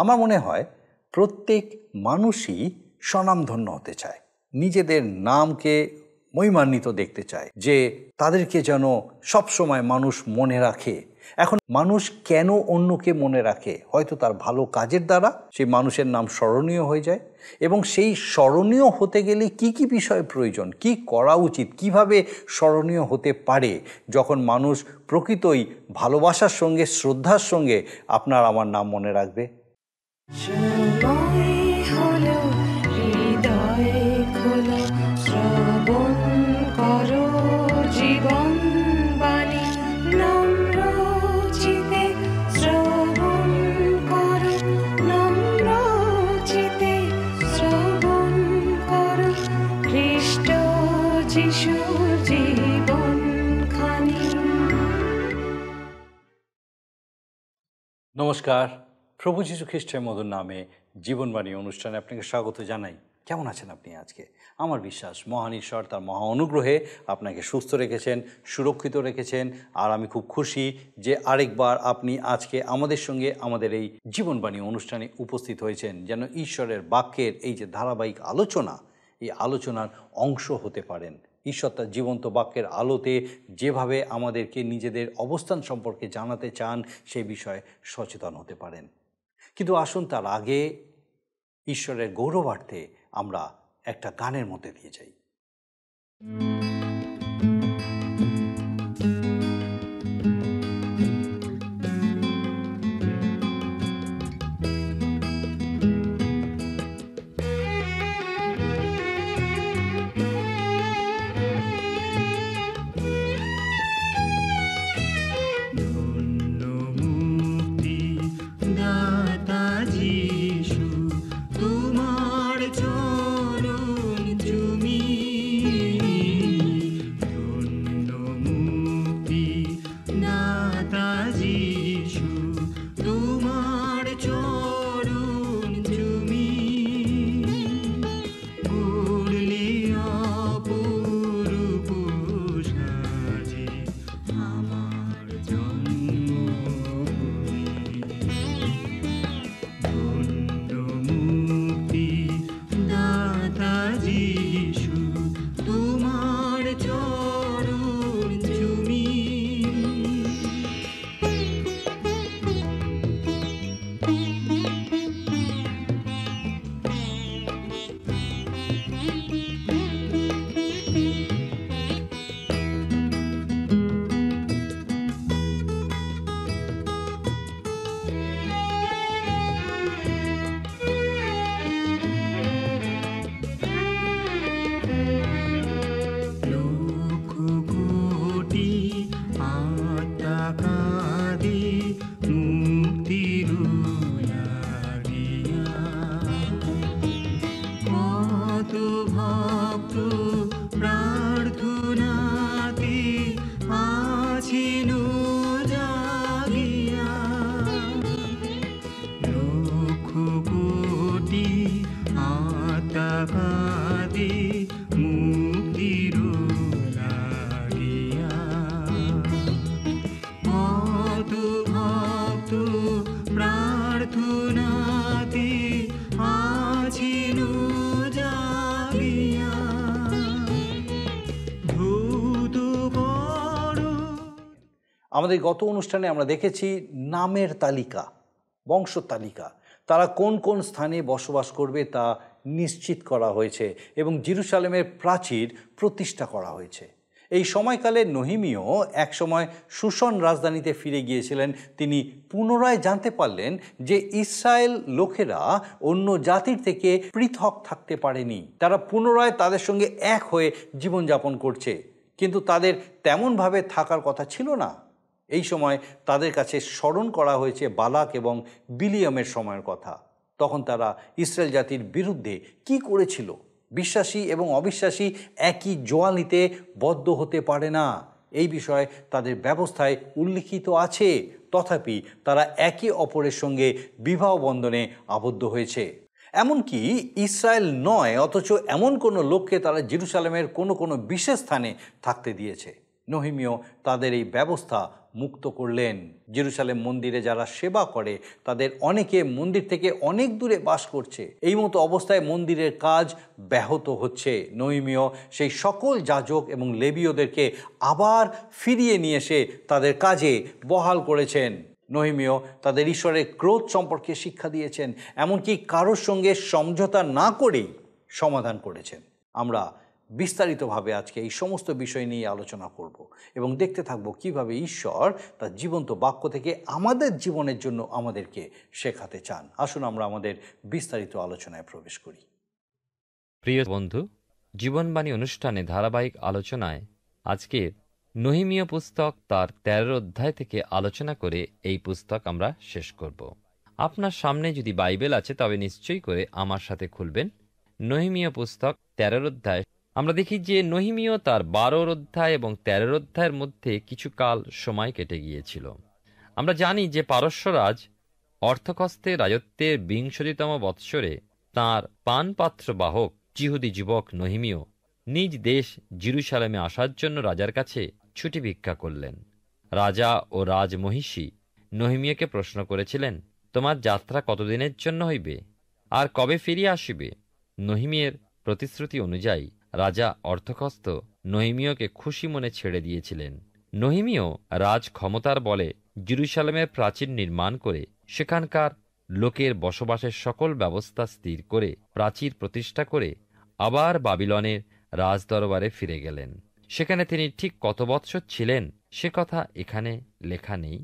আমার মনে হয় প্রত্যেক মানুষই স্বনামধন্য হতে চায় নিজেদের নামকে মহিমান্বিত দেখতে চায় যে তাদেরকে যেন সবসময় মানুষ মনে রাখে এখন মানুষ কেন অন্যকে মনে রাখে হয়তো তার ভালো কাজের দ্বারা সেই মানুষের নাম স্মরণীয় হয়ে যায় এবং সেই স্মরণীয় হতে গেলে কি কি বিষয় প্রয়োজন কি করা উচিত কিভাবে স্মরণীয় হতে পারে যখন মানুষ প্রকৃতই ভালোবাসার সঙ্গে শ্রদ্ধার সঙ্গে আপনার আমার নাম মনে রাখবে সময় হলো হৃদয় খোলো শ্রবণ করো জীবন বাণী নম্র চিতে শ্রবণ করো নম্র চিতে শ্রবণ করো খ্রিস্ট নমস্কার প্রভু যীশু খ্রিস্টের মধুর নামে জীবনবাণী অনুষ্ঠানে আপনাকে স্বাগত জানাই কেমন আছেন আপনি আজকে আমার বিশ্বাস মহান ঈশ্বর তার মহা অনুগ্রহে আপনাকে সুস্থ রেখেছেন সুরক্ষিত রেখেছেন আর আমি খুব খুশি যে আরেকবার আপনি আজকে আমাদের সঙ্গে আমাদের এই জীবনবাণী অনুষ্ঠানে উপস্থিত হয়েছেন যেন ঈশ্বরের বাক্যের এই যে ধারাবাহিক আলোচনা এই আলোচনার অংশ হতে পারেন ঈশ্বর তার জীবন্ত বাক্যের আলোতে যেভাবে আমাদেরকে নিজেদের অবস্থান সম্পর্কে জানাতে চান সে বিষয়ে সচেতন হতে পারেন কিন্তু আসুন তার আগে ঈশ্বরের গৌরবার্থে আমরা একটা গানের মধ্যে দিয়ে যাই thank you আমাদের গত অনুষ্ঠানে আমরা দেখেছি নামের তালিকা বংশ তালিকা তারা কোন কোন স্থানে বসবাস করবে তা নিশ্চিত করা হয়েছে এবং জিরুসালেমের প্রাচীর প্রতিষ্ঠা করা হয়েছে এই সময়কালে নহিমীয় একসময় সুশন রাজধানীতে ফিরে গিয়েছিলেন তিনি পুনরায় জানতে পারলেন যে ইসরায়েল লোকেরা অন্য জাতির থেকে পৃথক থাকতে পারেনি তারা পুনরায় তাদের সঙ্গে এক হয়ে জীবনযাপন করছে কিন্তু তাদের তেমনভাবে থাকার কথা ছিল না এই সময় তাদের কাছে স্মরণ করা হয়েছে বালাক এবং বিলিয়ামের সময়ের কথা তখন তারা ইসরায়েল জাতির বিরুদ্ধে কি করেছিল বিশ্বাসী এবং অবিশ্বাসী একই জোয়ালিতে বদ্ধ হতে পারে না এই বিষয়ে তাদের ব্যবস্থায় উল্লিখিত আছে তথাপি তারা একে অপরের সঙ্গে বিবাহ বন্ধনে আবদ্ধ হয়েছে এমনকি ইসরায়েল নয় অথচ এমন কোনো লোককে তারা জিরুসালামের কোনো কোনো বিশেষ স্থানে থাকতে দিয়েছে নহিমীয় তাদের এই ব্যবস্থা মুক্ত করলেন জেরুসালেম মন্দিরে যারা সেবা করে তাদের অনেকে মন্দির থেকে অনেক দূরে বাস করছে এই মতো অবস্থায় মন্দিরের কাজ ব্যাহত হচ্ছে নহিমীয় সেই সকল যাজক এবং লেবীয়দেরকে আবার ফিরিয়ে নিয়ে এসে তাদের কাজে বহাল করেছেন নহিমীয় তাদের ঈশ্বরের ক্রোধ সম্পর্কে শিক্ষা দিয়েছেন এমনকি কারোর সঙ্গে সমঝোতা না করেই সমাধান করেছেন আমরা বিস্তারিতভাবে আজকে এই সমস্ত বিষয় নিয়ে আলোচনা করব এবং দেখতে থাকব কিভাবে ঈশ্বর তার জীবন্ত বাক্য থেকে আমাদের জীবনের জন্য আমাদেরকে শেখাতে চান আসুন আমরা আমাদের বিস্তারিত আলোচনায় প্রবেশ করি প্রিয় বন্ধু জীবনবাণী অনুষ্ঠানে ধারাবাহিক আলোচনায় আজকে নহিমীয় পুস্তক তার তেরো অধ্যায় থেকে আলোচনা করে এই পুস্তক আমরা শেষ করব আপনার সামনে যদি বাইবেল আছে তবে নিশ্চয়ই করে আমার সাথে খুলবেন নহিমীয় পুস্তক তেরোর অধ্যায় আমরা দেখি যে নহিমীয় তার বারোর অধ্যায় এবং তেরোর অধ্যায়ের মধ্যে কিছু কাল সময় কেটে গিয়েছিল আমরা জানি যে পারস্যরাজ অর্থকস্তে রাজত্বের বিংশতিতম বৎসরে তাঁর পানপাত্র বাহক জিহুদি যুবক নহিমীয় নিজ দেশ জিরুসালামে আসার জন্য রাজার কাছে ছুটি ভিক্ষা করলেন রাজা ও রাজমহিষী নহিমীয়কে প্রশ্ন করেছিলেন তোমার যাত্রা কতদিনের জন্য হইবে আর কবে ফিরিয়ে আসিবে নহিমিয়ের প্রতিশ্রুতি অনুযায়ী রাজা অর্থকস্ত নহিমীয়কে খুশি মনে ছেড়ে দিয়েছিলেন নহিমীয় রাজ ক্ষমতার বলে জিরুসালামের প্রাচীর নির্মাণ করে সেখানকার লোকের বসবাসের সকল ব্যবস্থা স্থির করে প্রাচীর প্রতিষ্ঠা করে আবার বাবিলনের রাজদরবারে ফিরে গেলেন সেখানে তিনি ঠিক কত বৎসর ছিলেন সে কথা এখানে লেখা নেই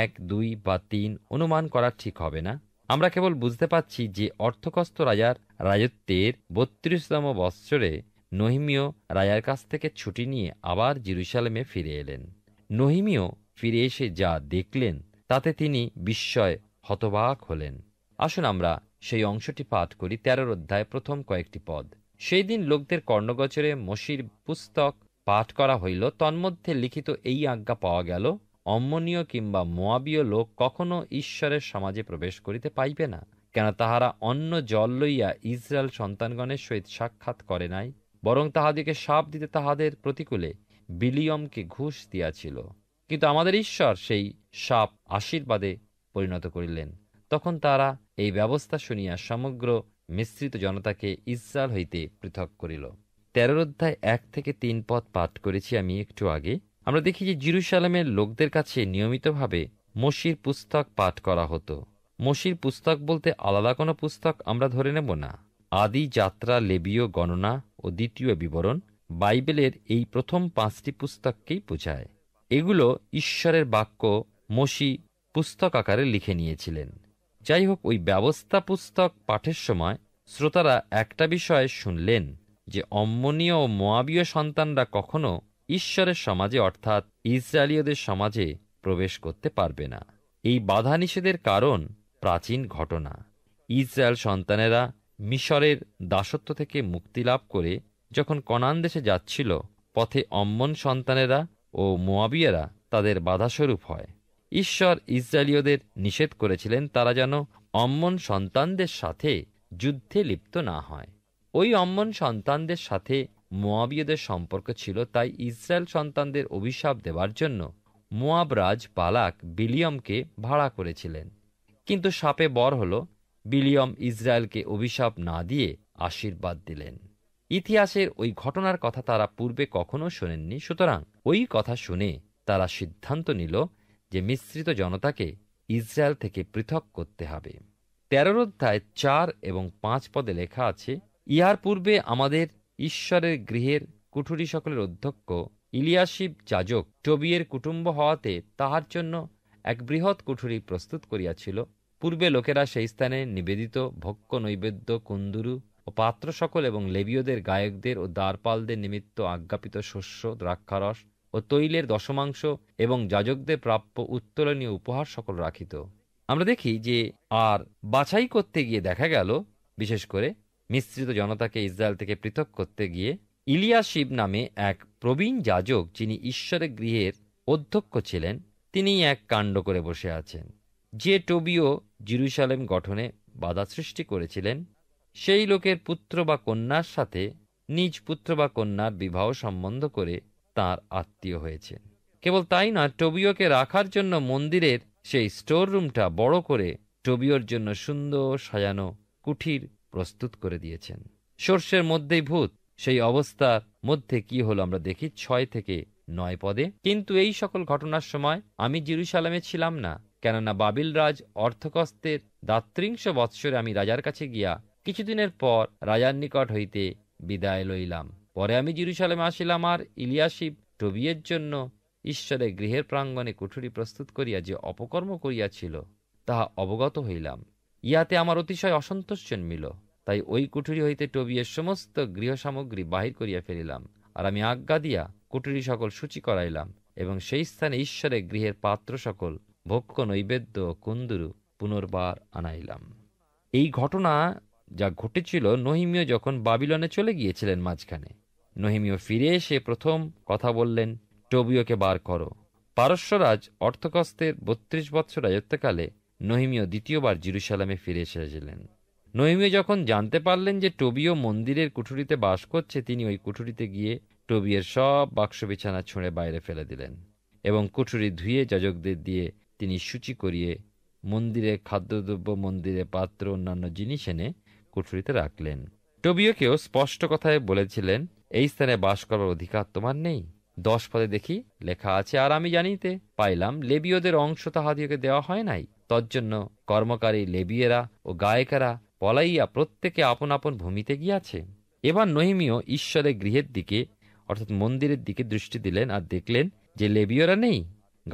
এক দুই বা তিন অনুমান করা ঠিক হবে না আমরা কেবল বুঝতে পারছি যে অর্থকস্ত রাজার রাজত্বের বত্রিশতম বৎসরে নহিমীয় রায়ার কাছ থেকে ছুটি নিয়ে আবার জিরুসালেমে ফিরে এলেন নহিমীয় ফিরে এসে যা দেখলেন তাতে তিনি বিস্ময় হতবাক হলেন আসুন আমরা সেই অংশটি পাঠ করি তেরোর অধ্যায় প্রথম কয়েকটি পদ সেই দিন লোকদের কর্ণগোচরে মসির পুস্তক পাঠ করা হইল তন্মধ্যে লিখিত এই আজ্ঞা পাওয়া গেল অম্মনীয় কিংবা মোয়াবীয় লোক কখনো ঈশ্বরের সমাজে প্রবেশ করিতে পাইবে না কেন তাহারা অন্য জল লইয়া ইসরায়েল সন্তানগণের সহিত সাক্ষাৎ করে নাই বরং তাহাদিকে সাপ দিতে তাহাদের প্রতিকূলে বিলিয়মকে ঘুষ দিয়াছিল কিন্তু আমাদের ঈশ্বর সেই সাপ আশীর্বাদে পরিণত করিলেন তখন তারা এই ব্যবস্থা শুনিয়া সমগ্র মিশ্রিত জনতাকে ইসরাল হইতে পৃথক করিল তেরোর অধ্যায় এক থেকে তিন পদ পাঠ করেছি আমি একটু আগে আমরা দেখি যে জিরুসালামের লোকদের কাছে নিয়মিতভাবে মসির পুস্তক পাঠ করা হতো মসির পুস্তক বলতে আলাদা কোনো পুস্তক আমরা ধরে নেব না আদি যাত্রা লেবীয় গণনা ও দ্বিতীয় বিবরণ বাইবেলের এই প্রথম পাঁচটি পুস্তককেই বোঝায় এগুলো ঈশ্বরের বাক্য মসি পুস্তক আকারে লিখে নিয়েছিলেন যাই হোক ওই ব্যবস্থা পুস্তক পাঠের সময় শ্রোতারা একটা বিষয়ে শুনলেন যে অম্মনীয় ও মোয়াবীয় সন্তানরা কখনো ঈশ্বরের সমাজে অর্থাৎ ইসরায়েলীয়দের সমাজে প্রবেশ করতে পারবে না এই বাধা নিষেধের কারণ প্রাচীন ঘটনা ইসরায়েল সন্তানেরা মিশরের দাসত্ব থেকে মুক্তি লাভ করে যখন কনান দেশে যাচ্ছিল পথে অম্মন সন্তানেরা ও মোয়াবিয়ারা তাদের বাধাস্বরূপ হয় ঈশ্বর ইসরায়েলীয়দের নিষেধ করেছিলেন তারা যেন অম্মন সন্তানদের সাথে যুদ্ধে লিপ্ত না হয় ওই অম্মন সন্তানদের সাথে মোয়াবিয়দের সম্পর্ক ছিল তাই ইসরায়েল সন্তানদের অভিশাপ দেওয়ার জন্য মোয়াবরাজ বালাক বিলিয়মকে ভাড়া করেছিলেন কিন্তু সাপে বর হল বিলিয়ম ইসরায়েলকে অভিশাপ না দিয়ে আশীর্বাদ দিলেন ইতিহাসের ওই ঘটনার কথা তারা পূর্বে কখনো শোনেননি সুতরাং ওই কথা শুনে তারা সিদ্ধান্ত নিল যে মিশ্রিত জনতাকে ইসরায়েল থেকে পৃথক করতে হবে তেরোর অধ্যায় চার এবং পাঁচ পদে লেখা আছে ইহার পূর্বে আমাদের ঈশ্বরের গৃহের কুঠুরি সকলের অধ্যক্ষ ইলিয়াশিব যাজক টবিয়ের কুটুম্ব হওয়াতে তাহার জন্য এক বৃহৎ কুঠুরি প্রস্তুত করিয়াছিল পূর্বে লোকেরা সেই স্থানে নিবেদিত ভক্ষ নৈবেদ্য কুন্দুরু ও পাত্র সকল এবং লেবীয়দের গায়কদের ও দ্বারপালদের নিমিত্ত আজ্ঞাপিত শস্য দ্রাক্ষারস ও তৈলের দশমাংশ এবং যাজকদের প্রাপ্য উত্তোলনীয় উপহার সকল রাখিত আমরা দেখি যে আর বাছাই করতে গিয়ে দেখা গেল বিশেষ করে মিশ্রিত জনতাকে ইসরায়েল থেকে পৃথক করতে গিয়ে শিব নামে এক প্রবীণ যাজক যিনি ঈশ্বরের গৃহের অধ্যক্ষ ছিলেন তিনি এক কাণ্ড করে বসে আছেন যে টবিও জিরুসালেম গঠনে বাধা সৃষ্টি করেছিলেন সেই লোকের পুত্র বা কন্যার সাথে নিজ পুত্র বা কন্যার বিবাহ সম্বন্ধ করে তার আত্মীয় হয়েছে কেবল তাই না টবিওকে রাখার জন্য মন্দিরের সেই স্টোর রুমটা বড় করে টবিওর জন্য সুন্দর সাজানো কুঠির প্রস্তুত করে দিয়েছেন সর্ষের মধ্যেই ভূত সেই অবস্থার মধ্যে কি হল আমরা দেখি ছয় থেকে নয় পদে কিন্তু এই সকল ঘটনার সময় আমি জিরুসালামে ছিলাম না কেননা বাবিল রাজ অর্থকস্তের দাত্রিংশ বৎসরে আমি রাজার কাছে গিয়া কিছুদিনের পর রাজার নিকট হইতে বিদায় লইলাম পরে আমি জিরুসালামে আসিলাম আর ইলিয়াসিব টবিয়ের জন্য ঈশ্বরের গৃহের প্রাঙ্গণে কুঠুরি প্রস্তুত করিয়া যে অপকর্ম করিয়াছিল তাহা অবগত হইলাম ইয়াতে আমার অতিশয় অসন্তোষ জন্মিল তাই ওই কুঠুরি হইতে টবিয়ের সমস্ত গৃহসামগ্রী বাহির করিয়া ফেলিলাম আর আমি আজ্ঞা দিয়া কুঠুরি সকল সূচি করাইলাম এবং সেই স্থানে ঈশ্বরের গৃহের পাত্র সকল ভক্ষ নৈবেদ্য কুন্দুরু পুনর্বার আনাইলাম এই ঘটনা যা ঘটেছিল নহিমীয় যখন বাবিলনে চলে গিয়েছিলেন মাঝখানে নহিমীয় ফিরে এসে প্রথম কথা বললেন টবিওকে বার করো পারস্যরাজ অর্থকস্তের বত্রিশ বৎসর রাজত্বকালে নহিমীয় দ্বিতীয়বার জিরুসালামে ফিরে এসেছিলেন নহিমীয় যখন জানতে পারলেন যে টবিও মন্দিরের কুঠুরিতে বাস করছে তিনি ওই কুঠুরিতে গিয়ে টোবিয়ের সব বাক্স বিছানা ছুঁড়ে বাইরে ফেলে দিলেন এবং কুঠুরি ধুয়ে যাজকদের দিয়ে তিনি সূচি করিয়ে মন্দিরে খাদ্যদ্রব্য মন্দিরে পাত্র অন্যান্য জিনিস এনে কুঠুরিতে রাখলেন টোবিওকেও স্পষ্ট কথায় বলেছিলেন এই স্থানে বাস করার অধিকার তোমার নেই দশ পদে দেখি লেখা আছে আর আমি জানিতে পাইলাম লেবীয়দের অংশ তাহাদিওকে দেওয়া হয় নাই তজ্জন্য কর্মকারী লেবিয়েরা ও গায়িকারা পলাইয়া প্রত্যেকে আপন আপন ভূমিতে গিয়াছে এবার নহিমীয় ঈশ্বরের গৃহের দিকে অর্থাৎ মন্দিরের দিকে দৃষ্টি দিলেন আর দেখলেন যে লেবীয়রা নেই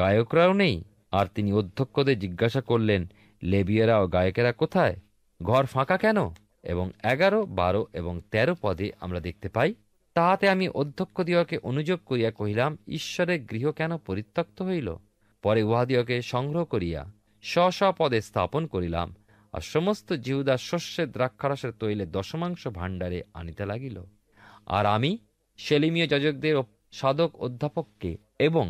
গায়করাও নেই আর তিনি অধ্যক্ষদের জিজ্ঞাসা করলেন লেবিয়েরা ও গায়কেরা কোথায় ঘর ফাঁকা কেন এবং এগারো বারো এবং তেরো পদে আমরা দেখতে পাই তাহাতে আমি অধ্যক্ষ দিওকে অনুযোগ করিয়া কহিলাম ঈশ্বরের গৃহ কেন পরিত্যক্ত হইল পরে উহাদিওকে সংগ্রহ করিয়া স্ব স্ব পদে স্থাপন করিলাম আর সমস্ত জিহুদা শস্যের দ্রাক্ষারসের তৈলে দশমাংশ ভাণ্ডারে আনিতে লাগিল আর আমি সেলিমীয় যাজকদের সাধক অধ্যাপককে এবং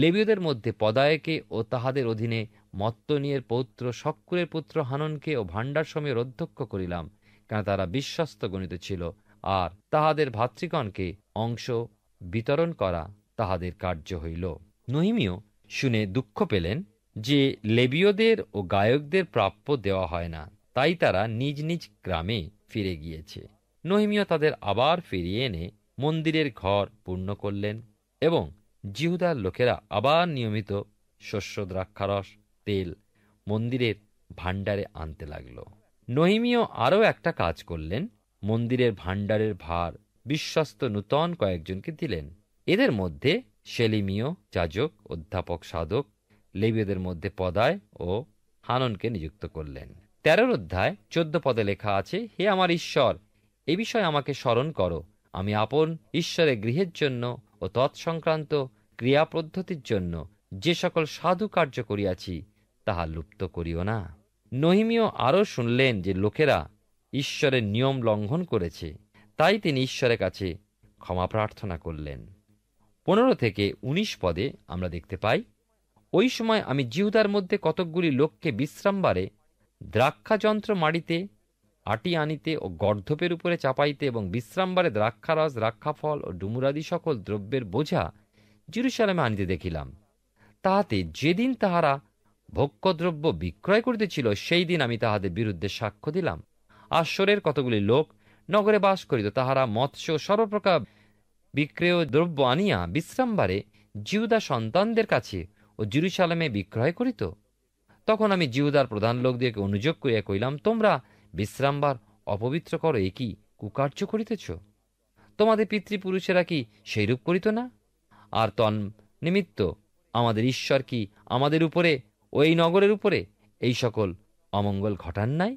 লেবীয়দের মধ্যে পদায়কে ও তাহাদের অধীনে মত্তনিয়ের পৌত্র সক্কুরের পুত্র হাননকে ও ভাণ্ডার সময়ের অধ্যক্ষ করিলাম কেন তারা বিশ্বস্ত গণিত ছিল আর তাহাদের ভাতৃগণকে অংশ বিতরণ করা তাহাদের কার্য হইল নহিমীয় শুনে দুঃখ পেলেন যে লেবীয়দের ও গায়কদের প্রাপ্য দেওয়া হয় না তাই তারা নিজ নিজ গ্রামে ফিরে গিয়েছে নহিমীয় তাদের আবার ফিরিয়ে এনে মন্দিরের ঘর পূর্ণ করলেন এবং জিহুদার লোকেরা আবার নিয়মিত শস্য দ্রাক্ষারস তেল মন্দিরের ভাণ্ডারে আনতে লাগল নহিমীয় আরও একটা কাজ করলেন মন্দিরের ভাণ্ডারের ভার বিশ্বস্ত নূতন কয়েকজনকে দিলেন এদের মধ্যে সেলিমীয় যাজক অধ্যাপক সাধক লেবিয়দের মধ্যে পদায় ও হাননকে নিযুক্ত করলেন তেরোর অধ্যায় চোদ্দ পদে লেখা আছে হে আমার ঈশ্বর এ বিষয়ে আমাকে স্মরণ করো আমি আপন ঈশ্বরের গৃহের জন্য ও তৎসংক্রান্ত ক্রিয়া পদ্ধতির জন্য যে সকল সাধু কার্য করিয়াছি তাহা লুপ্ত করিও না নহিমীয় আরও শুনলেন যে লোকেরা ঈশ্বরের নিয়ম লঙ্ঘন করেছে তাই তিনি ঈশ্বরের কাছে ক্ষমা প্রার্থনা করলেন পনেরো থেকে ১৯ পদে আমরা দেখতে পাই ওই সময় আমি জিহুদার মধ্যে কতকগুলি লোককে বিশ্রামবারে দ্রাক্ষাযন্ত্র মাড়িতে আটি আনিতে ও গর্ধপের উপরে চাপাইতে এবং বিশ্রামবারে দ্রাক্ষারস দ্রাক্ষাফল ও ডুমুরাদি সকল দ্রব্যের বোঝা জিরুসালামে আনিতে দেখিলাম তাহাতে যেদিন তাহারা ভোগ্যদ্রব্য বিক্রয় করিতেছিল সেই দিন আমি তাহাদের বিরুদ্ধে সাক্ষ্য দিলাম আশ্বরের কতগুলি লোক নগরে বাস করিত তাহারা মৎস্য সর্বপ্রকার বিক্রয় দ্রব্য আনিয়া বিশ্রামবারে জিউদা সন্তানদের কাছে ও জিরুসালামে বিক্রয় করিত তখন আমি জিহুদার প্রধান লোকদেরকে অনুযোগ করিয়া কইলাম তোমরা বিশ্রামবার অপবিত্র করো এ কি কুকার্য করিতেছ তোমাদের পিতৃপুরুষেরা কি সেইরূপ করিত না আর তন নিমিত্ত আমাদের ঈশ্বর কি আমাদের উপরে ও এই নগরের উপরে এই সকল অমঙ্গল ঘটান নাই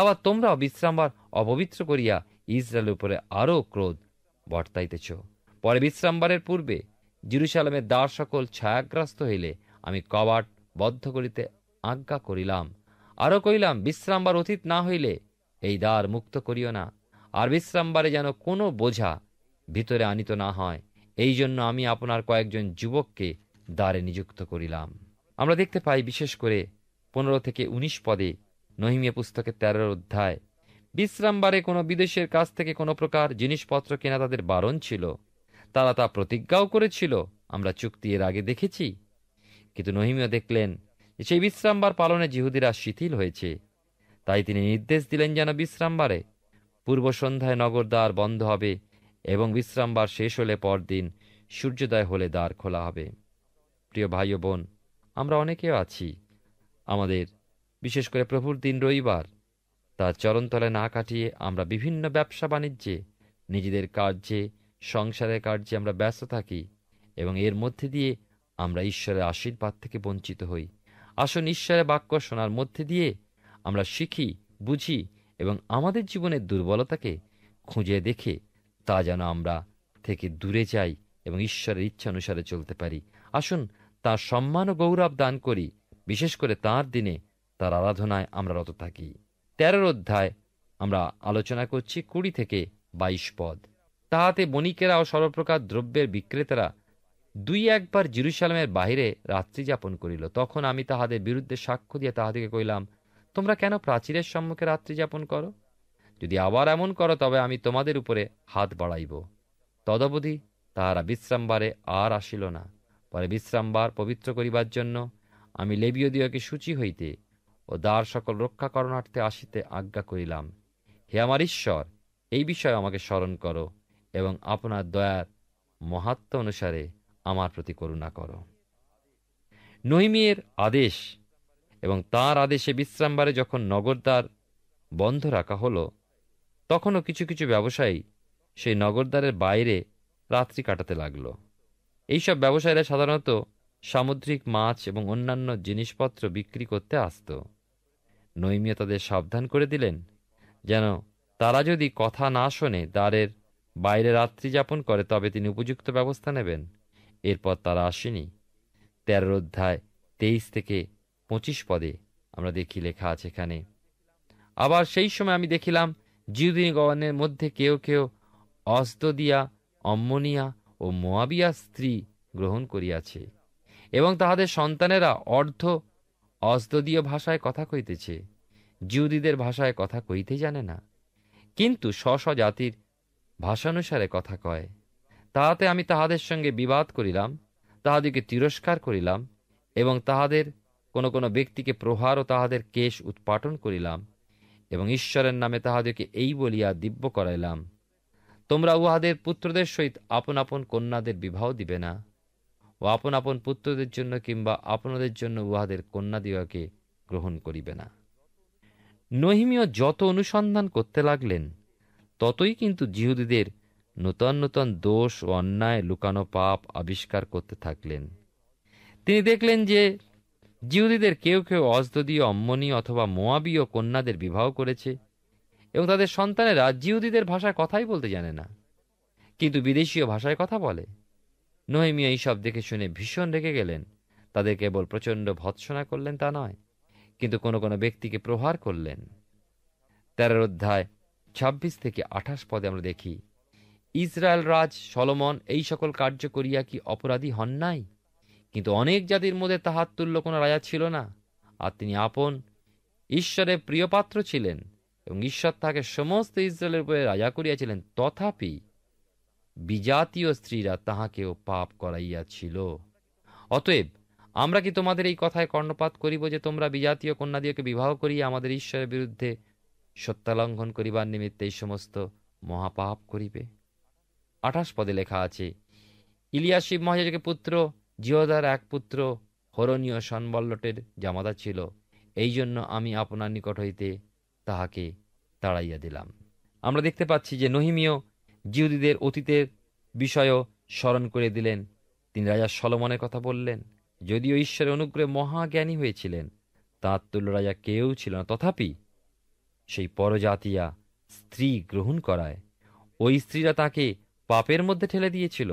আবার তোমরা বিশ্রামবার অপবিত্র করিয়া ইসরায়েলের উপরে আরও ক্রোধ বর্তাইতেছ পরে বিশ্রামবারের পূর্বে জিরুসালামের দ্বার সকল ছায়াগ্রস্ত হইলে আমি কবাট বদ্ধ করিতে আজ্ঞা করিলাম আরও কইলাম বিশ্রামবার অতীত না হইলে এই দ্বার মুক্ত করিও না আর বিশ্রামবারে যেন কোনো বোঝা ভিতরে আনিত না হয় এই জন্য আমি আপনার কয়েকজন যুবককে দ্বারে নিযুক্ত করিলাম আমরা দেখতে পাই বিশেষ করে পনেরো থেকে ১৯ পদে নহিমিয়া পুস্তকের তেরোর অধ্যায় বিশ্রামবারে কোনো বিদেশের কাছ থেকে কোনো প্রকার জিনিসপত্র কেনা তাদের বারণ ছিল তারা তা প্রতিজ্ঞাও করেছিল আমরা চুক্তি এর আগে দেখেছি কিন্তু নহিমিয়া দেখলেন সেই বিশ্রামবার পালনে জিহুদিরা শিথিল হয়েছে তাই তিনি নির্দেশ দিলেন যেন বিশ্রামবারে পূর্ব সন্ধ্যায় নগর দ্বার বন্ধ হবে এবং বিশ্রামবার শেষ হলে পরদিন সূর্যোদয় হলে দ্বার খোলা হবে প্রিয় ভাই ও বোন আমরা অনেকেও আছি আমাদের বিশেষ করে প্রভুর দিন রবিবার তার চরণতলে না কাটিয়ে আমরা বিভিন্ন ব্যবসা বাণিজ্যে নিজেদের কার্যে সংসারের কার্যে আমরা ব্যস্ত থাকি এবং এর মধ্যে দিয়ে আমরা ঈশ্বরের আশীর্বাদ থেকে বঞ্চিত হই আসুন ঈশ্বরের বাক্য শোনার মধ্যে দিয়ে আমরা শিখি বুঝি এবং আমাদের জীবনের দুর্বলতাকে খুঁজে দেখে তা যেন আমরা থেকে দূরে যাই এবং ঈশ্বরের ইচ্ছা অনুসারে চলতে পারি আসুন তার সম্মান ও গৌরব দান করি বিশেষ করে তার দিনে তার আরাধনায় আমরা রত থাকি তেরোর অধ্যায় আমরা আলোচনা করছি কুড়ি থেকে বাইশ পদ তাহাতে বণিকেরা ও সর্বপ্রকার দ্রব্যের বিক্রেতারা দুই একবার জিরুসালামের বাহিরে রাত্রি যাপন করিল তখন আমি তাহাদের বিরুদ্ধে সাক্ষ্য দিয়ে তাহাদেরকে কইলাম তোমরা কেন প্রাচীরের সম্মুখে রাত্রি যাপন করো যদি আবার এমন করো তবে আমি তোমাদের উপরে হাত বাড়াইব তদবধি তাহারা বিশ্রামবারে আর আসিল না পরে বিশ্রামবার পবিত্র করিবার জন্য আমি লেবীয়দীয়কে সূচি হইতে ও দ্বার সকল রক্ষাকরণার্থে আসিতে আজ্ঞা করিলাম হে আমার ঈশ্বর এই বিষয়ে আমাকে স্মরণ করো এবং আপনার দয়ার মহাত্ম অনুসারে আমার প্রতি করুণা করো নহিমিয়ের আদেশ এবং তার আদেশে বিশ্রামবারে যখন নগরদ্বার বন্ধ রাখা হলো তখনও কিছু কিছু ব্যবসায়ী সেই নগরদ্বারের বাইরে রাত্রি কাটাতে লাগল এইসব ব্যবসায়ীরা সাধারণত সামুদ্রিক মাছ এবং অন্যান্য জিনিসপত্র বিক্রি করতে আসত নৈমিয়া তাদের সাবধান করে দিলেন যেন তারা যদি কথা না শোনে দ্বারের বাইরে রাত্রি যাপন করে তবে তিনি উপযুক্ত ব্যবস্থা নেবেন এরপর তারা আসেনি তেরো অধ্যায় তেইশ থেকে পঁচিশ পদে আমরা দেখি লেখা আছে এখানে আবার সেই সময় আমি দেখিলাম জিউদিনী গগনের মধ্যে কেউ কেউ অস্তদিয়া অম্মনিয়া ও মোয়াবিয়া স্ত্রী গ্রহণ করিয়াছে এবং তাহাদের সন্তানেরা অর্ধ অস্তদীয় ভাষায় কথা কইতেছে জিউদিদের ভাষায় কথা কইতে জানে না কিন্তু স্ব জাতির ভাষানুসারে কথা কয় তাহাতে আমি তাহাদের সঙ্গে বিবাদ করিলাম তাহাদিকে তিরস্কার করিলাম এবং তাহাদের কোন কোন ব্যক্তিকে প্রহার ও তাহাদের কেশ উৎপাটন করিলাম এবং ঈশ্বরের নামে তাহাদেরকে এই বলিয়া দিব্য করাইলাম তোমরা উহাদের পুত্রদের সহিত আপন আপন কন্যাদের বিবাহ দিবে না ও আপন আপন পুত্রদের জন্য কিংবা আপনাদের জন্য উহাদের কন্যা কন্যাদিগকে গ্রহণ করিবে না নহিমীয় যত অনুসন্ধান করতে লাগলেন ততই কিন্তু জিহুদীদের নূতন নূতন দোষ ও অন্যায় লুকানো পাপ আবিষ্কার করতে থাকলেন তিনি দেখলেন যে জিহুদীদের কেউ কেউ অজদদীয় অম্মনি অথবা মোয়াবীয় কন্যাদের বিবাহ করেছে এবং তাদের সন্তানেরা জিহুদীদের ভাষায় কথাই বলতে জানে না কিন্তু বিদেশীয় ভাষায় কথা বলে নহেমিয়া এইসব দেখে শুনে ভীষণ রেখে গেলেন তাদের কেবল প্রচণ্ড ভৎসনা করলেন তা নয় কিন্তু কোনো কোনো ব্যক্তিকে প্রহার করলেন তেরোর অধ্যায় ছাব্বিশ থেকে আঠাশ পদে আমরা দেখি ইসরায়েল রাজ সলমন এই সকল কার্য করিয়া কি অপরাধী হন নাই কিন্তু অনেক জাতির মধ্যে তাহার তুল্য কোনো রাজা ছিল না আর তিনি আপন ঈশ্বরের প্রিয়পাত্র ছিলেন এবং ঈশ্বর তাকে সমস্ত ইসরায়েলের উপরে রাজা করিয়াছিলেন তথাপি বিজাতীয় স্ত্রীরা তাহাকেও পাপ করাইয়াছিল অতএব আমরা কি তোমাদের এই কথায় কর্ণপাত করিব যে তোমরা বিজাতীয় কন্যাদিওকে বিবাহ করিয়া আমাদের ঈশ্বরের বিরুদ্ধে সত্যালঙ্ঘন করিবার নিমিত্তে এই সমস্ত মহাপাপ করিবে আঠাশ পদে লেখা আছে শিব মহাজাজকে পুত্র জিহদার এক পুত্র হরণীয় সনবল্লটের জামাতা ছিল এই জন্য আমি আপনার নিকট হইতে তাহাকে তাড়াইয়া দিলাম আমরা দেখতে পাচ্ছি যে নহিমীয় জিহুদীদের অতীতের বিষয়ও স্মরণ করে দিলেন তিনি রাজা সলমনের কথা বললেন যদিও ঈশ্বরের অনুগ্রহে মহাজ্ঞানী হয়েছিলেন তাঁর তুল্য রাজা কেউ ছিল না তথাপি সেই পরজাতিয়া স্ত্রী গ্রহণ করায় ওই স্ত্রীরা তাকে পাপের মধ্যে ঠেলে দিয়েছিল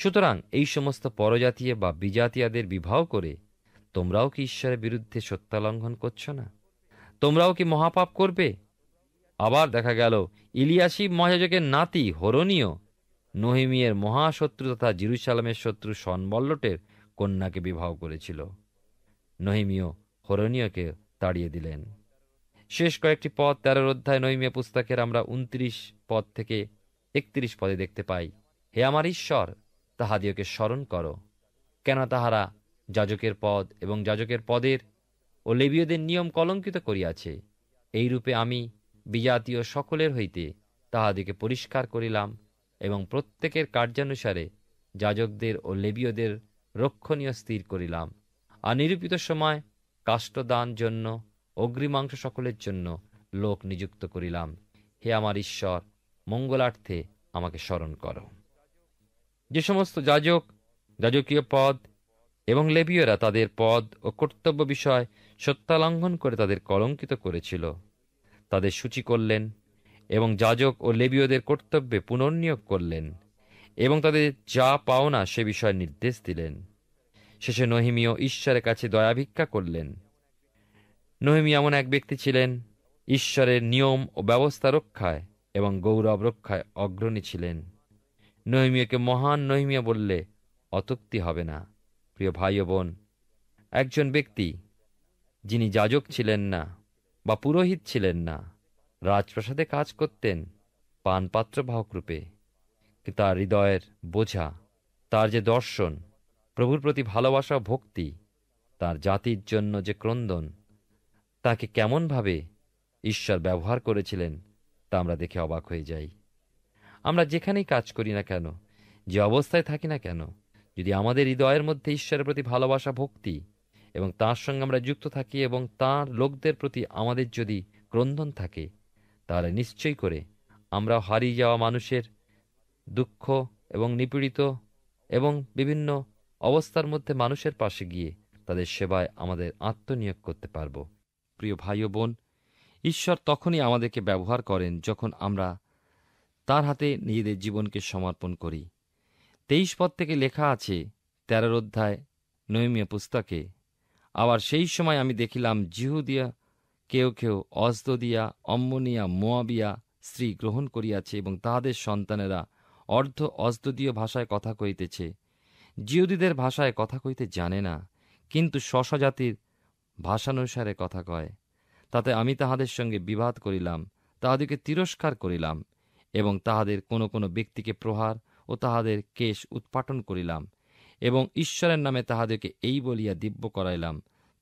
সুতরাং এই সমস্ত পরজাতীয় বা বিজাতীয়াদের বিবাহ করে তোমরাও কি ঈশ্বরের বিরুদ্ধে সত্যালঙ্ঘন করছ না তোমরাও কি মহাপাপ করবে আবার দেখা গেল ইলিয়াসি মহাজকের নাতি হরণীয় নহিমিয়ের মহাশত্রু তথা জিরুসালামের শত্রু সনবল্লটের কন্যাকে বিবাহ করেছিল নহিমীয় হরণীয়কে তাড়িয়ে দিলেন শেষ কয়েকটি পদ তেরোর অধ্যায় নহিমীয় পুস্তকের আমরা উনত্রিশ পদ থেকে একত্রিশ পদে দেখতে পাই হে আমার ঈশ্বর তাহাদিওকে স্মরণ করো কেন তাহারা যাজকের পদ এবং যাজকের পদের ও লেবীয়দের নিয়ম কলঙ্কিত করিয়াছে এই রূপে আমি বিজাতীয় সকলের হইতে তাহাদিকে পরিষ্কার করিলাম এবং প্রত্যেকের কার্যানুসারে যাজকদের ও লেবীয়দের রক্ষণীয় স্থির করিলাম আর নিরূপিত সময় কাষ্টদান জন্য অগ্রিমাংস সকলের জন্য লোক নিযুক্ত করিলাম হে আমার ঈশ্বর মঙ্গলার্থে আমাকে স্মরণ করো যে সমস্ত যাজক যাজকীয় পদ এবং লেবীয়রা তাদের পদ ও কর্তব্য বিষয় সত্যালঙ্ঘন করে তাদের কলঙ্কিত করেছিল তাদের সূচি করলেন এবং যাজক ও লেবীয়দের কর্তব্যে পুনর্নিয়োগ করলেন এবং তাদের যা পাওনা সে বিষয়ে নির্দেশ দিলেন শেষে নহিমীয় ঈশ্বরের কাছে দয়াভিক্ষা করলেন নহিমী এমন এক ব্যক্তি ছিলেন ঈশ্বরের নিয়ম ও ব্যবস্থা রক্ষায় এবং গৌরব রক্ষায় অগ্রণী ছিলেন নহিমিয়াকে মহান নহিমিয়া বললে অতক্তি হবে না প্রিয় ভাই ও বোন একজন ব্যক্তি যিনি যাজক ছিলেন না বা পুরোহিত ছিলেন না রাজপ্রাসাদে কাজ করতেন পানপাত্র বাহক রূপে তার হৃদয়ের বোঝা তার যে দর্শন প্রভুর প্রতি ভালোবাসা ভক্তি তার জাতির জন্য যে ক্রন্দন তাকে কেমনভাবে ঈশ্বর ব্যবহার করেছিলেন তা আমরা দেখে অবাক হয়ে যাই আমরা যেখানেই কাজ করি না কেন যে অবস্থায় থাকি না কেন যদি আমাদের হৃদয়ের মধ্যে ঈশ্বরের প্রতি ভালোবাসা ভক্তি এবং তার সঙ্গে আমরা যুক্ত থাকি এবং তার লোকদের প্রতি আমাদের যদি ক্রন্দন থাকে তাহলে নিশ্চয় করে আমরা হারিয়ে যাওয়া মানুষের দুঃখ এবং নিপীড়িত এবং বিভিন্ন অবস্থার মধ্যে মানুষের পাশে গিয়ে তাদের সেবায় আমাদের আত্মনিয়োগ করতে পারব প্রিয় ভাই ও বোন ঈশ্বর তখনই আমাদেরকে ব্যবহার করেন যখন আমরা তার হাতে নিজেদের জীবনকে সমর্পণ করি তেইশ পদ থেকে লেখা আছে তেরোর অধ্যায় নৈমীয় পুস্তকে আবার সেই সময় আমি দেখিলাম জিহুদিয়া কেউ কেউ দিয়া অম্মনিয়া মোয়াবিয়া স্ত্রী গ্রহণ করিয়াছে এবং তাহাদের সন্তানেরা অর্ধ অস্তদীয় ভাষায় কথা কইতেছে জিহুদীদের ভাষায় কথা কইতে জানে না কিন্তু স্বস্বজাতির ভাষানুসারে কথা কয় তাতে আমি তাহাদের সঙ্গে বিবাদ করিলাম তাহাদেরকে তিরস্কার করিলাম এবং তাহাদের কোনো কোনো ব্যক্তিকে প্রহার ও তাহাদের কেশ উৎপাটন করিলাম এবং ঈশ্বরের নামে তাহাদেরকে এই বলিয়া দিব্য করাইলাম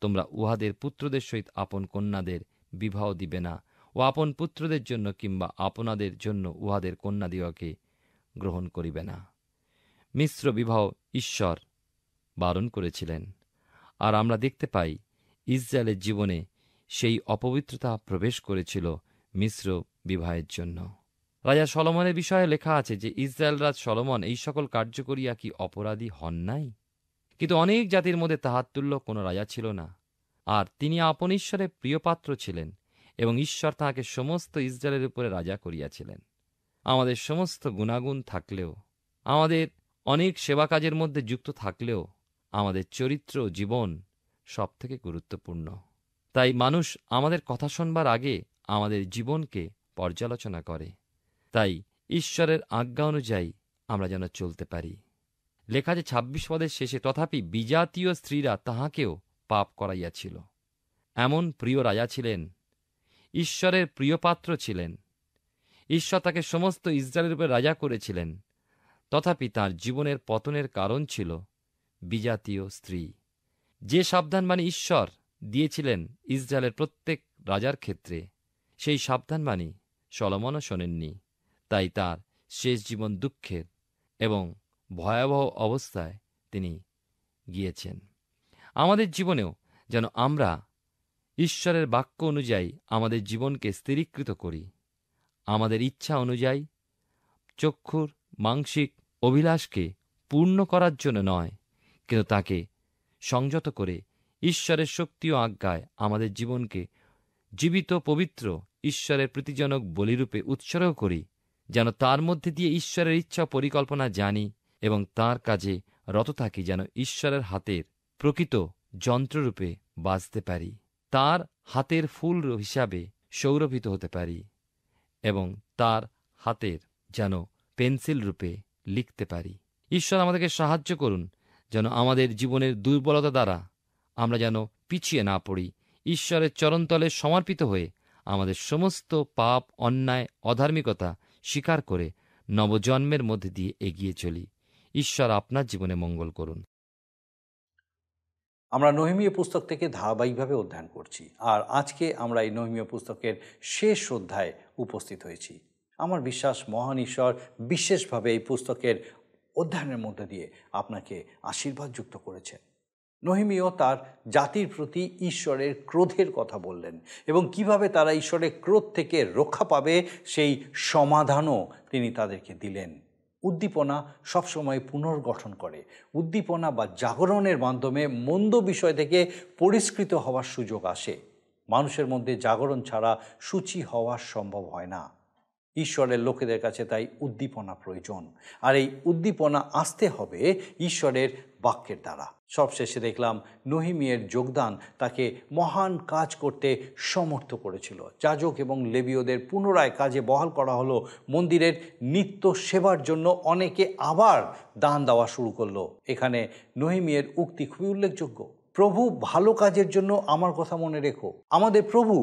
তোমরা উহাদের পুত্রদের সহিত আপন কন্যাদের বিবাহ দিবে না ও আপন পুত্রদের জন্য কিংবা আপনাদের জন্য উহাদের দিওয়াকে গ্রহণ করিবে না মিশ্র বিবাহ ঈশ্বর বারণ করেছিলেন আর আমরা দেখতে পাই ইসরায়েলের জীবনে সেই অপবিত্রতা প্রবেশ করেছিল মিশ্র বিবাহের জন্য রাজা সলমনের বিষয়ে লেখা আছে যে ইসরায়েল রাজ সলমন এই সকল কার্য করিয়া কি অপরাধী হন নাই কিন্তু অনেক জাতির মধ্যে তাহার তুল্য কোনো রাজা ছিল না আর তিনি আপন ঈশ্বরের প্রিয়পাত্র ছিলেন এবং ঈশ্বর তাহাকে সমস্ত ইসরায়েলের উপরে রাজা করিয়াছিলেন আমাদের সমস্ত গুণাগুণ থাকলেও আমাদের অনেক সেবা কাজের মধ্যে যুক্ত থাকলেও আমাদের চরিত্র জীবন সবথেকে গুরুত্বপূর্ণ তাই মানুষ আমাদের কথা শোনবার আগে আমাদের জীবনকে পর্যালোচনা করে তাই ঈশ্বরের আজ্ঞা অনুযায়ী আমরা যেন চলতে পারি লেখা যে ছাব্বিশ পদের শেষে তথাপি বিজাতীয় স্ত্রীরা তাহাকেও পাপ করাইয়াছিল এমন প্রিয় রাজা ছিলেন ঈশ্বরের প্রিয়পাত্র ছিলেন ঈশ্বর তাকে সমস্ত ইসরায়েলের উপরে রাজা করেছিলেন তথাপি তার জীবনের পতনের কারণ ছিল বিজাতীয় স্ত্রী যে সাবধান মানে ঈশ্বর দিয়েছিলেন ইসরায়েলের প্রত্যেক রাজার ক্ষেত্রে সেই সাবধানবাণী সলমনও শোনেননি তাই তার শেষ জীবন দুঃখের এবং ভয়াবহ অবস্থায় তিনি গিয়েছেন আমাদের জীবনেও যেন আমরা ঈশ্বরের বাক্য অনুযায়ী আমাদের জীবনকে স্থিরীকৃত করি আমাদের ইচ্ছা অনুযায়ী চক্ষুর মাংসিক অভিলাষকে পূর্ণ করার জন্য নয় কিন্তু তাকে সংযত করে ঈশ্বরের শক্তি ও আজ্ঞায় আমাদের জীবনকে জীবিত পবিত্র ঈশ্বরের প্রীতিজনক বলিরূপে উৎসর্গ করি যেন তার মধ্যে দিয়ে ঈশ্বরের ইচ্ছা পরিকল্পনা জানি এবং তার কাজে রত থাকি যেন ঈশ্বরের হাতের প্রকৃত যন্ত্ররূপে বাঁচতে পারি তার হাতের ফুল হিসাবে সৌরভিত হতে পারি এবং তার হাতের যেন পেন্সিল রূপে লিখতে পারি ঈশ্বর আমাদেরকে সাহায্য করুন যেন আমাদের জীবনের দুর্বলতা দ্বারা আমরা যেন পিছিয়ে না পড়ি ঈশ্বরের চরণতলে সমর্পিত হয়ে আমাদের সমস্ত পাপ অন্যায় অধার্মিকতা স্বীকার করে নবজন্মের মধ্যে দিয়ে এগিয়ে চলি ঈশ্বর আপনার জীবনে মঙ্গল করুন আমরা নহিমীয় পুস্তক থেকে ধারাবাহিকভাবে অধ্যয়ন করছি আর আজকে আমরা এই নহিমীয় পুস্তকের শেষ অধ্যায়ে উপস্থিত হয়েছি আমার বিশ্বাস মহান ঈশ্বর বিশেষভাবে এই পুস্তকের অধ্যয়নের মধ্যে দিয়ে আপনাকে আশীর্বাদ যুক্ত করেছেন নহিমীয় তার জাতির প্রতি ঈশ্বরের ক্রোধের কথা বললেন এবং কিভাবে তারা ঈশ্বরের ক্রোধ থেকে রক্ষা পাবে সেই সমাধানও তিনি তাদেরকে দিলেন উদ্দীপনা সবসময় পুনর্গঠন করে উদ্দীপনা বা জাগরণের মাধ্যমে মন্দ বিষয় থেকে পরিষ্কৃত হওয়ার সুযোগ আসে মানুষের মধ্যে জাগরণ ছাড়া সূচি হওয়া সম্ভব হয় না ঈশ্বরের লোকেদের কাছে তাই উদ্দীপনা প্রয়োজন আর এই উদ্দীপনা আসতে হবে ঈশ্বরের বাক্যের দ্বারা সবশেষে দেখলাম নহিমিয়ের যোগদান তাকে মহান কাজ করতে সমর্থ করেছিল যাজক এবং লেবীয়দের পুনরায় কাজে বহাল করা হলো মন্দিরের নিত্য সেবার জন্য অনেকে আবার দান দেওয়া শুরু করলো এখানে নহিমিয়ের উক্তি খুবই উল্লেখযোগ্য প্রভু ভালো কাজের জন্য আমার কথা মনে রেখো আমাদের প্রভু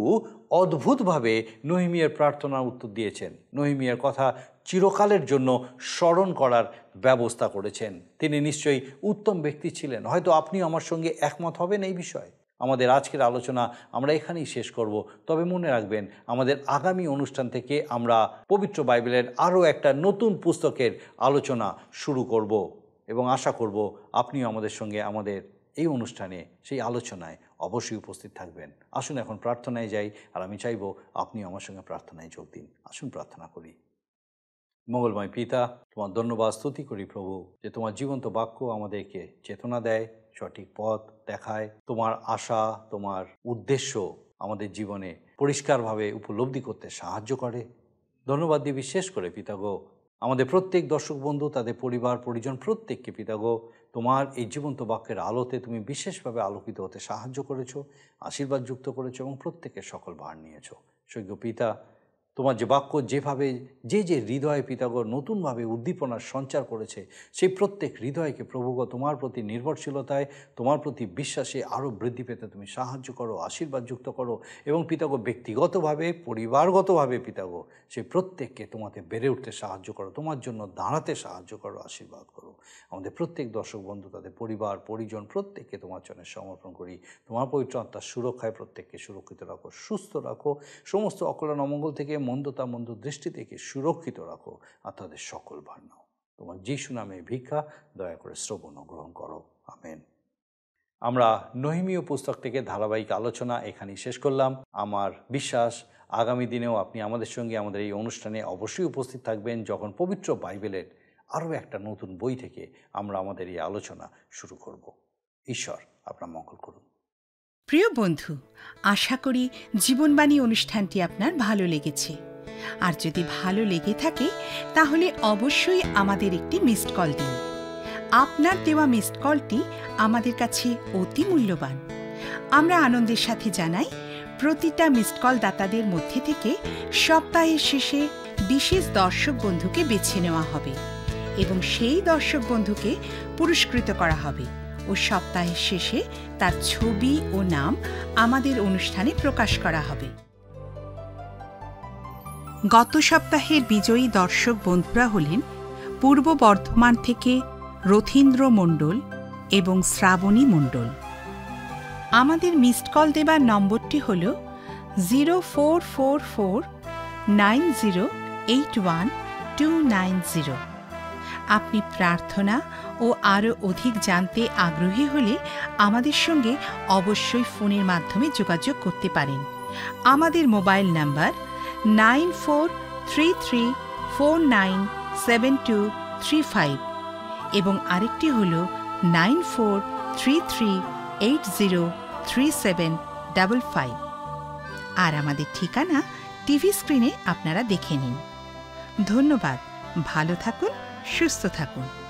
অদ্ভুতভাবে নহিমিয়ার প্রার্থনার উত্তর দিয়েছেন নহিমিয়ার কথা চিরকালের জন্য স্মরণ করার ব্যবস্থা করেছেন তিনি নিশ্চয়ই উত্তম ব্যক্তি ছিলেন হয়তো আপনিও আমার সঙ্গে একমত হবেন এই বিষয়ে আমাদের আজকের আলোচনা আমরা এখানেই শেষ করব তবে মনে রাখবেন আমাদের আগামী অনুষ্ঠান থেকে আমরা পবিত্র বাইবেলের আরও একটা নতুন পুস্তকের আলোচনা শুরু করব এবং আশা করব আপনিও আমাদের সঙ্গে আমাদের এই অনুষ্ঠানে সেই আলোচনায় অবশ্যই উপস্থিত থাকবেন আসুন এখন প্রার্থনায় যাই আর আমি চাইব আপনিও আমার সঙ্গে প্রার্থনায় যোগ দিন আসুন প্রার্থনা করি মঙ্গলময় পিতা তোমার ধন্যবাদ স্তুতি করি প্রভু যে তোমার জীবন্ত বাক্য আমাদেরকে চেতনা দেয় সঠিক পথ দেখায় তোমার আশা তোমার উদ্দেশ্য আমাদের জীবনে পরিষ্কারভাবে উপলব্ধি করতে সাহায্য করে ধন্যবাদ দিয়ে বিশেষ করে পিতাগো আমাদের প্রত্যেক দর্শক বন্ধু তাদের পরিবার পরিজন প্রত্যেককে পিতাগো তোমার এই জীবন্ত বাক্যের আলোতে তুমি বিশেষভাবে আলোকিত হতে সাহায্য করেছো আশীর্বাদ যুক্ত করেছো এবং প্রত্যেকের সকল ভার নিয়েছো সৈক্য পিতা তোমার যে বাক্য যেভাবে যে যে হৃদয়ে পিতাগর নতুনভাবে উদ্দীপনার সঞ্চার করেছে সেই প্রত্যেক হৃদয়কে প্রভুগ তোমার প্রতি নির্ভরশীলতায় তোমার প্রতি বিশ্বাসে আরও বৃদ্ধি পেতে তুমি সাহায্য করো আশীর্বাদ যুক্ত করো এবং পিতাগ ব্যক্তিগতভাবে পরিবারগতভাবে পিতাগ সেই প্রত্যেককে তোমাতে বেড়ে উঠতে সাহায্য করো তোমার জন্য দাঁড়াতে সাহায্য করো আশীর্বাদ করো আমাদের প্রত্যেক দর্শক বন্ধু তাদের পরিবার পরিজন প্রত্যেককে তোমার জন্য সমর্পণ করি তোমার পবিত্র আত্মার সুরক্ষায় প্রত্যেককে সুরক্ষিত রাখো সুস্থ রাখো সমস্ত অকল্যাণ অমঙ্গল থেকে মন্দতা মন্দ দৃষ্টি থেকে সুরক্ষিত রাখো আর তাদের সকল ভাণ্য তোমার যিশু নামে ভিক্ষা দয়া করে শ্রবণ গ্রহণ করো আমেন আমরা নহিমীয় পুস্তক থেকে ধারাবাহিক আলোচনা এখানেই শেষ করলাম আমার বিশ্বাস আগামী দিনেও আপনি আমাদের সঙ্গে আমাদের এই অনুষ্ঠানে অবশ্যই উপস্থিত থাকবেন যখন পবিত্র বাইবেলের আরও একটা নতুন বই থেকে আমরা আমাদের এই আলোচনা শুরু করব ঈশ্বর আপনার মঙ্গল করুন প্রিয় বন্ধু আশা করি জীবনবাণী অনুষ্ঠানটি আপনার ভালো লেগেছে আর যদি ভালো লেগে থাকে তাহলে অবশ্যই আমাদের একটি মিসড কল দিন আপনার দেওয়া মিসড কলটি আমাদের কাছে অতি মূল্যবান আমরা আনন্দের সাথে জানাই প্রতিটা মিসড কল দাতাদের মধ্যে থেকে সপ্তাহের শেষে বিশেষ দর্শক বন্ধুকে বেছে নেওয়া হবে এবং সেই দর্শক বন্ধুকে পুরস্কৃত করা হবে ও সপ্তাহের শেষে তার ছবি ও নাম আমাদের অনুষ্ঠানে প্রকাশ করা হবে গত সপ্তাহের বিজয়ী দর্শক বন্ধুরা হলেন পূর্ব বর্ধমান থেকে রথীন্দ্র মণ্ডল এবং শ্রাবণী মণ্ডল আমাদের মিসড কল দেবার নম্বরটি হল zero four four four nine zero eight one two nine zero আপনি প্রার্থনা ও আরও অধিক জানতে আগ্রহী হলে আমাদের সঙ্গে অবশ্যই ফোনের মাধ্যমে যোগাযোগ করতে পারেন আমাদের mobile number nine four three three four nine seven two three five এবং আরেকটি হল nine four three three eight zero three seven double five আর আমাদের ঠিকানা টিভি স্ক্রিনে আপনারা দেখে নিন ধন্যবাদ ভালো থাকুন সুস্থ থাকুন